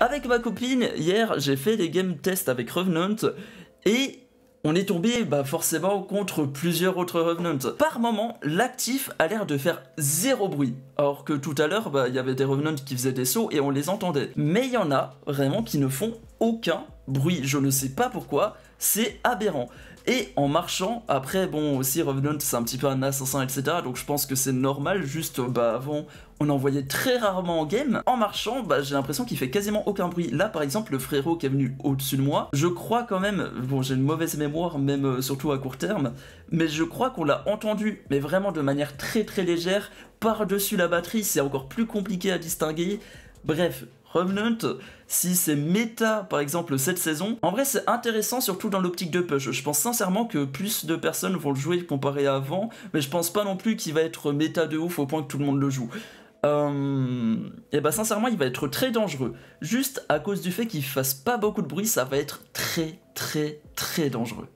Avec ma copine, hier, j'ai fait des game tests avec Revenant et on est tombé bah, forcément contre plusieurs autres Revenants. Par moment, l'actif a l'air de faire zéro bruit, alors que tout à l'heure, bah, il y avait des Revenants qui faisaient des sauts et on les entendait. Mais il y en a vraiment qui ne font aucun bruit, je ne sais pas pourquoi, c'est aberrant. Et en marchant, après, bon, aussi Revenant, c'est un petit peu un assassin, etc. Donc je pense que c'est normal, juste, bah, avant, on en voyait très rarement en game. En marchant, bah, j'ai l'impression qu'il fait quasiment aucun bruit. Là, par exemple, le frérot qui est venu au-dessus de moi, je crois quand même, bon, j'ai une mauvaise mémoire, même euh, surtout à court terme, mais je crois qu'on l'a entendu, mais vraiment de manière très très légère, par-dessus la batterie, c'est encore plus compliqué à distinguer. Bref, Revenant, si c'est méta par exemple cette saison, en vrai c'est intéressant surtout dans l'optique de push. Je pense sincèrement que plus de personnes vont le jouer comparé à avant, mais je pense pas non plus qu'il va être méta de ouf au point que tout le monde le joue. Euh, et bah sincèrement il va être très dangereux. Juste à cause du fait qu'il fasse pas beaucoup de bruit, ça va être très très très dangereux.